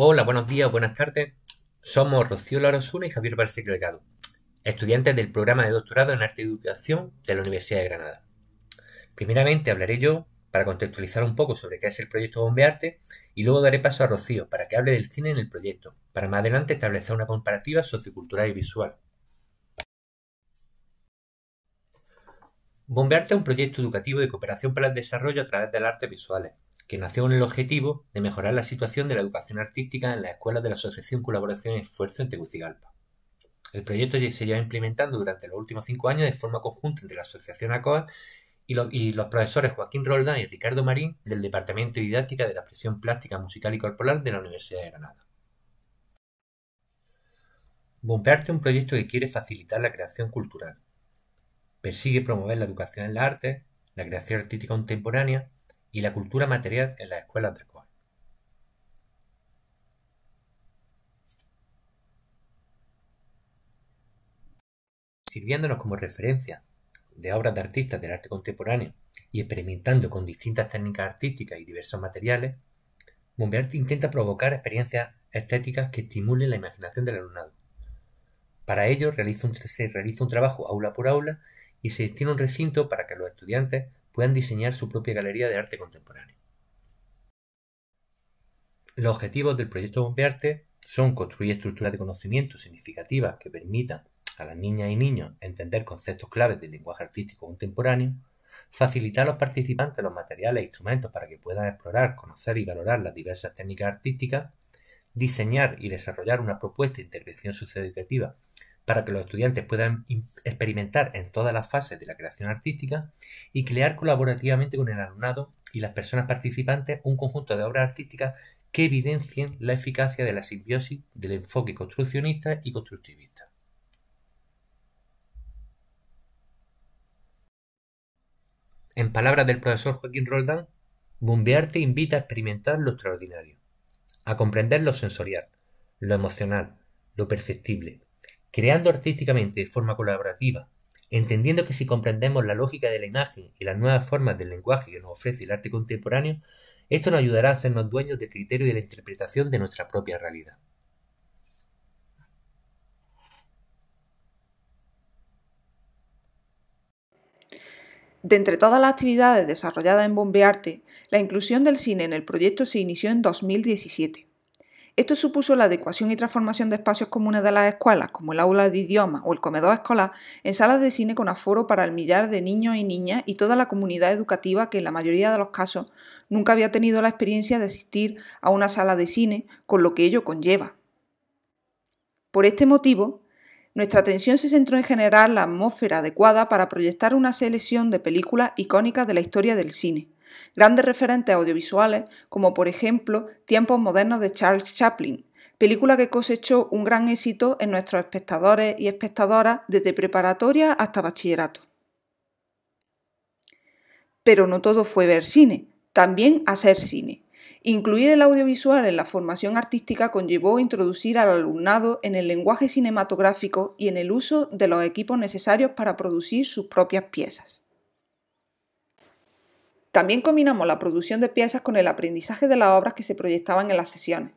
Hola, buenos días, buenas tardes. Somos Rocío Larosuna y Javier Barce estudiantes del programa de doctorado en Arte y Educación de la Universidad de Granada. Primeramente hablaré yo para contextualizar un poco sobre qué es el proyecto Bombearte y luego daré paso a Rocío para que hable del cine en el proyecto, para más adelante establecer una comparativa sociocultural y visual. Bombearte es un proyecto educativo de cooperación para el desarrollo a través del arte visuales que nació con el objetivo de mejorar la situación de la educación artística en las escuelas de la Asociación Colaboración y Esfuerzo en Tegucigalpa. El proyecto se lleva implementando durante los últimos cinco años de forma conjunta entre la Asociación ACOA y, los profesores Joaquín Roldán y Ricardo Marín del Departamento de Didáctica de la Expresión Plástica, Musical y Corporal de la Universidad de Granada. Bompearte es un proyecto que quiere facilitar la creación cultural. Persigue promover la educación en las artes, la creación artística contemporánea y la cultura material en las escuelas de colegio. Sirviéndonos como referencia de obras de artistas del arte contemporáneo y experimentando con distintas técnicas artísticas y diversos materiales, Bomberarte intenta provocar experiencias estéticas que estimulen la imaginación del alumnado. Para ello realiza se realiza un trabajo aula por aula y se destina un recinto para que los estudiantes puedan diseñar su propia galería de arte contemporáneo. Los objetivos del proyecto Bombearte son construir estructuras de conocimiento significativas que permitan a las niñas y niños entender conceptos claves del lenguaje artístico contemporáneo, facilitar a los participantes los materiales e instrumentos para que puedan explorar, conocer y valorar las diversas técnicas artísticas, diseñar y desarrollar una propuesta de intervención socioeducativa para que los estudiantes puedan experimentar en todas las fases de la creación artística y crear colaborativamente con el alumnado y las personas participantes un conjunto de obras artísticas que evidencien la eficacia de la simbiosis del enfoque construccionista y constructivista. En palabras del profesor Joaquín Roldán, Bombearte invita a experimentar lo extraordinario, a comprender lo sensorial, lo emocional, lo perceptible, creando artísticamente de forma colaborativa, entendiendo que si comprendemos la lógica de la imagen y las nuevas formas del lenguaje que nos ofrece el arte contemporáneo, esto nos ayudará a hacernos dueños del criterio y de la interpretación de nuestra propia realidad. De entre todas las actividades desarrolladas en Bombearte, la inclusión del cine en el proyecto se inició en 2017. Esto supuso la adecuación y transformación de espacios comunes de las escuelas, como el aula de idioma o el comedor escolar, en salas de cine con aforo para el millar de niños y niñas y toda la comunidad educativa que en la mayoría de los casos nunca había tenido la experiencia de asistir a una sala de cine con lo que ello conlleva. Por este motivo, nuestra atención se centró en generar la atmósfera adecuada para proyectar una selección de películas icónicas de la historia del cine. Grandes referentes audiovisuales, como por ejemplo Tiempos modernos de Charles Chaplin, película que cosechó un gran éxito en nuestros espectadores y espectadoras desde preparatoria hasta bachillerato. Pero no todo fue ver cine, también hacer cine. Incluir el audiovisual en la formación artística conllevó introducir al alumnado en el lenguaje cinematográfico y en el uso de los equipos necesarios para producir sus propias piezas. También combinamos la producción de piezas con el aprendizaje de las obras que se proyectaban en las sesiones.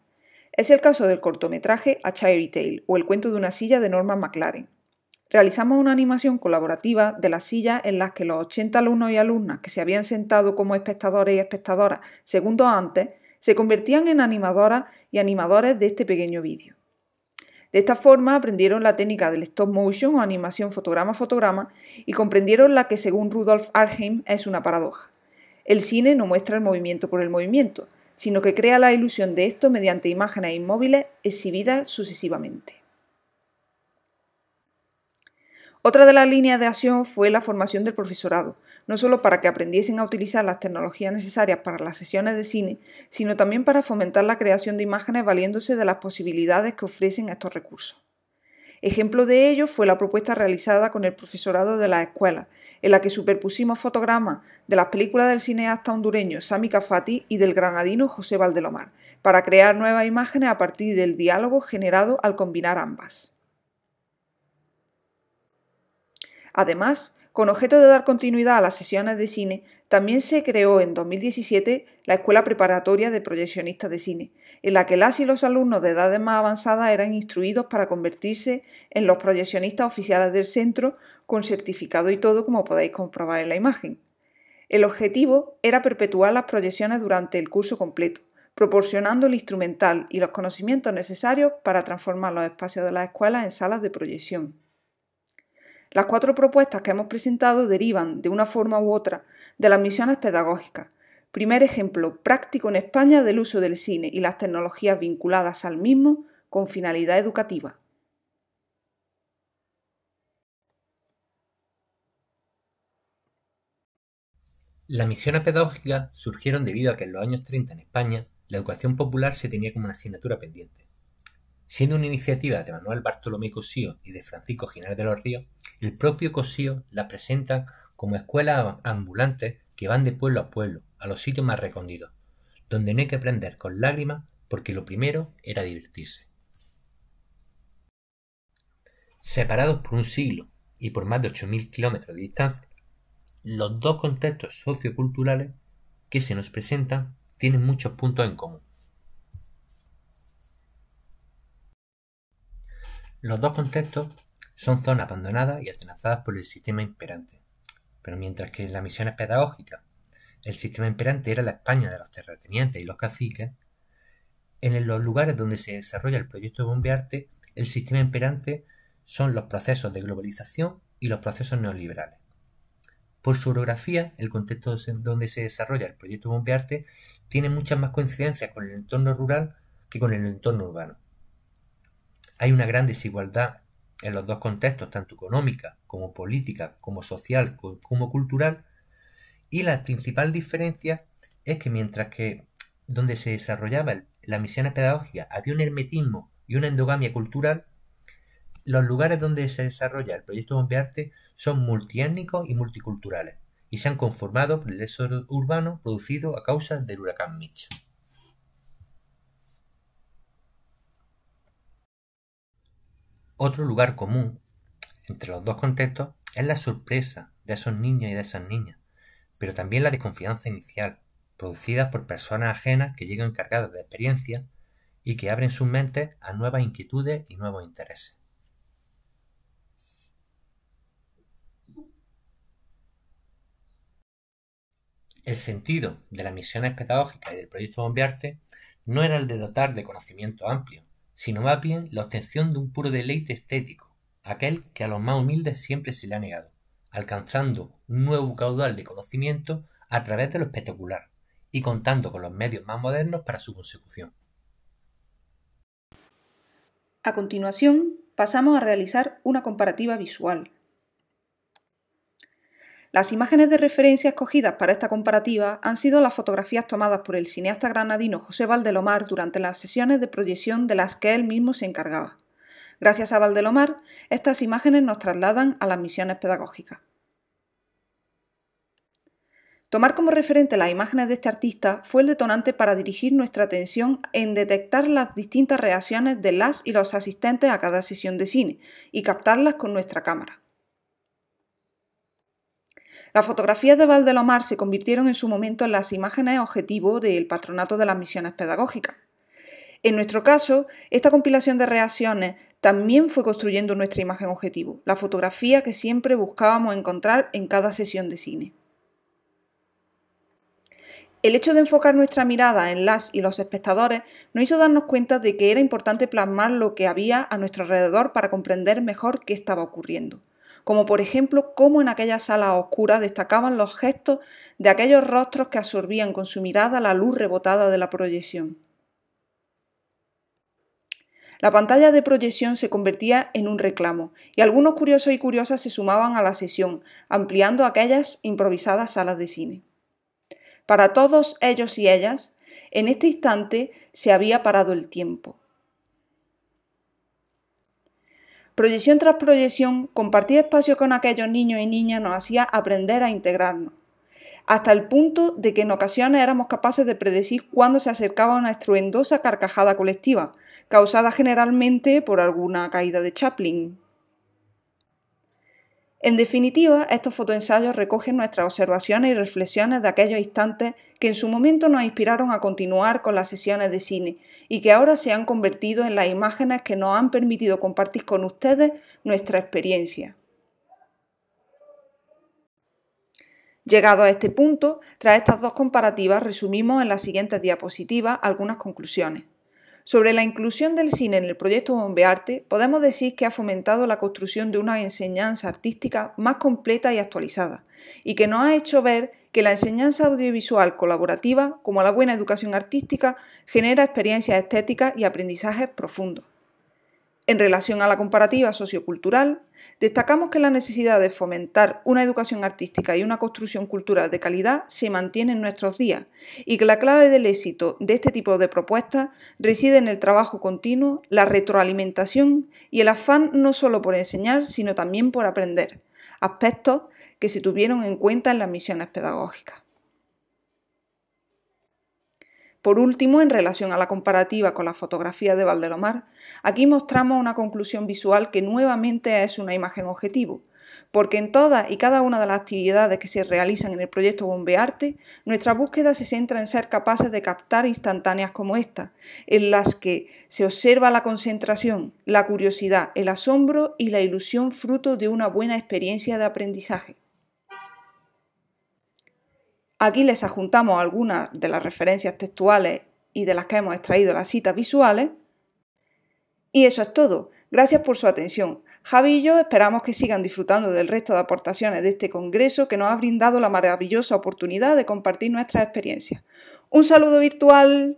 Es el caso del cortometraje A Cherry Tale o El cuento de una silla de Norman McLaren. Realizamos una animación colaborativa de la silla en las que los 80 alumnos y alumnas que se habían sentado como espectadores y espectadoras segundos antes se convertían en animadoras y animadores de este pequeño vídeo. De esta forma aprendieron la técnica del stop motion o animación fotograma fotograma y comprendieron la que según Rudolf Arheim es una paradoja. El cine no muestra el movimiento por el movimiento, sino que crea la ilusión de esto mediante imágenes inmóviles exhibidas sucesivamente. Otra de las líneas de acción fue la formación del profesorado, no solo para que aprendiesen a utilizar las tecnologías necesarias para las sesiones de cine, sino también para fomentar la creación de imágenes valiéndose de las posibilidades que ofrecen estos recursos. Ejemplo de ello fue la propuesta realizada con el profesorado de la escuela, en la que superpusimos fotogramas de las películas del cineasta hondureño Sami Cafati y del granadino José Valdelomar, para crear nuevas imágenes a partir del diálogo generado al combinar ambas. Además, con objeto de dar continuidad a las sesiones de cine, también se creó en 2017 la Escuela Preparatoria de Proyeccionistas de Cine, en la que las y los alumnos de edades más avanzadas eran instruidos para convertirse en los proyeccionistas oficiales del centro, con certificado y todo, como podéis comprobar en la imagen. El objetivo era perpetuar las proyecciones durante el curso completo, proporcionando el instrumental y los conocimientos necesarios para transformar los espacios de las escuelas en salas de proyección. Las cuatro propuestas que hemos presentado derivan, de una forma u otra, de las misiones pedagógicas. Primer ejemplo práctico en España del uso del cine y las tecnologías vinculadas al mismo con finalidad educativa. Las misiones pedagógicas surgieron debido a que en los años 30 en España la educación popular se tenía como una asignatura pendiente. Siendo una iniciativa de Manuel Bartolomé Cosío y de Francisco Ginés de los Ríos, el propio Cosío la presenta como escuelas ambulantes que van de pueblo a pueblo, a los sitios más recondidos, donde no hay que aprender con lágrimas porque lo primero era divertirse. Separados por un siglo y por más de 8.000 kilómetros de distancia, los dos contextos socioculturales que se nos presentan tienen muchos puntos en común. Los dos contextos son zonas abandonadas y atenazadas por el sistema imperante. Pero mientras que en las misiones pedagógicas el sistema imperante era la España de los terratenientes y los caciques, en los lugares donde se desarrolla el proyecto de Bombearte, el sistema imperante son los procesos de globalización y los procesos neoliberales. Por su orografía, el contexto donde se desarrolla el proyecto de Bombearte tiene muchas más coincidencias con el entorno rural que con el entorno urbano. Hay una gran desigualdad en los dos contextos, tanto económica como política, como social, como cultural, y la principal diferencia es que mientras que donde se desarrollaba la misiones pedagógica había un hermetismo y una endogamia cultural, los lugares donde se desarrolla el proyecto Bombearte son multiétnicos y multiculturales y se han conformado por el éxodo urbano producido a causa del huracán Mitch. Otro lugar común entre los dos contextos es la sorpresa de esos niños y de esas niñas, pero también la desconfianza inicial, producida por personas ajenas que llegan cargadas de experiencia y que abren sus mentes a nuevas inquietudes y nuevos intereses. El sentido de las misiones pedagógicas y del proyecto Bombearte no era el de dotar de conocimiento amplio, sino más bien la obtención de un puro deleite estético, aquel que a los más humildes siempre se le ha negado, alcanzando un nuevo caudal de conocimiento a través de lo espectacular y contando con los medios más modernos para su consecución. A continuación, pasamos a realizar una comparativa visual las imágenes de referencia escogidas para esta comparativa han sido las fotografías tomadas por el cineasta granadino José Valdelomar durante las sesiones de proyección de las que él mismo se encargaba. Gracias a Valdelomar, estas imágenes nos trasladan a las misiones pedagógicas. Tomar como referente las imágenes de este artista fue el detonante para dirigir nuestra atención en detectar las distintas reacciones de las y los asistentes a cada sesión de cine y captarlas con nuestra cámara. Las fotografías de Valdelomar se convirtieron en su momento en las imágenes objetivo del patronato de las misiones pedagógicas. En nuestro caso, esta compilación de reacciones también fue construyendo nuestra imagen objetivo, la fotografía que siempre buscábamos encontrar en cada sesión de cine. El hecho de enfocar nuestra mirada en las y los espectadores nos hizo darnos cuenta de que era importante plasmar lo que había a nuestro alrededor para comprender mejor qué estaba ocurriendo como por ejemplo cómo en aquella sala oscura destacaban los gestos de aquellos rostros que absorbían con su mirada la luz rebotada de la proyección. La pantalla de proyección se convertía en un reclamo, y algunos curiosos y curiosas se sumaban a la sesión, ampliando aquellas improvisadas salas de cine. Para todos ellos y ellas, en este instante se había parado el tiempo, Proyección tras proyección, compartir espacio con aquellos niños y niñas nos hacía aprender a integrarnos, hasta el punto de que en ocasiones éramos capaces de predecir cuándo se acercaba una estruendosa carcajada colectiva, causada generalmente por alguna caída de Chaplin, en definitiva, estos fotoensayos recogen nuestras observaciones y reflexiones de aquellos instantes que en su momento nos inspiraron a continuar con las sesiones de cine y que ahora se han convertido en las imágenes que nos han permitido compartir con ustedes nuestra experiencia. Llegado a este punto, tras estas dos comparativas resumimos en las siguientes diapositivas algunas conclusiones. Sobre la inclusión del cine en el proyecto Bombearte, podemos decir que ha fomentado la construcción de una enseñanza artística más completa y actualizada, y que nos ha hecho ver que la enseñanza audiovisual colaborativa, como la buena educación artística, genera experiencias estéticas y aprendizajes profundos. En relación a la comparativa sociocultural, destacamos que la necesidad de fomentar una educación artística y una construcción cultural de calidad se mantiene en nuestros días y que la clave del éxito de este tipo de propuestas reside en el trabajo continuo, la retroalimentación y el afán no solo por enseñar, sino también por aprender, aspectos que se tuvieron en cuenta en las misiones pedagógicas. Por último, en relación a la comparativa con la fotografía de Valdelomar, aquí mostramos una conclusión visual que nuevamente es una imagen objetivo, porque en todas y cada una de las actividades que se realizan en el proyecto Bombearte, nuestra búsqueda se centra en ser capaces de captar instantáneas como esta, en las que se observa la concentración, la curiosidad, el asombro y la ilusión fruto de una buena experiencia de aprendizaje. Aquí les adjuntamos algunas de las referencias textuales y de las que hemos extraído las citas visuales. Y eso es todo. Gracias por su atención. Javi y yo esperamos que sigan disfrutando del resto de aportaciones de este Congreso que nos ha brindado la maravillosa oportunidad de compartir nuestras experiencias. Un saludo virtual.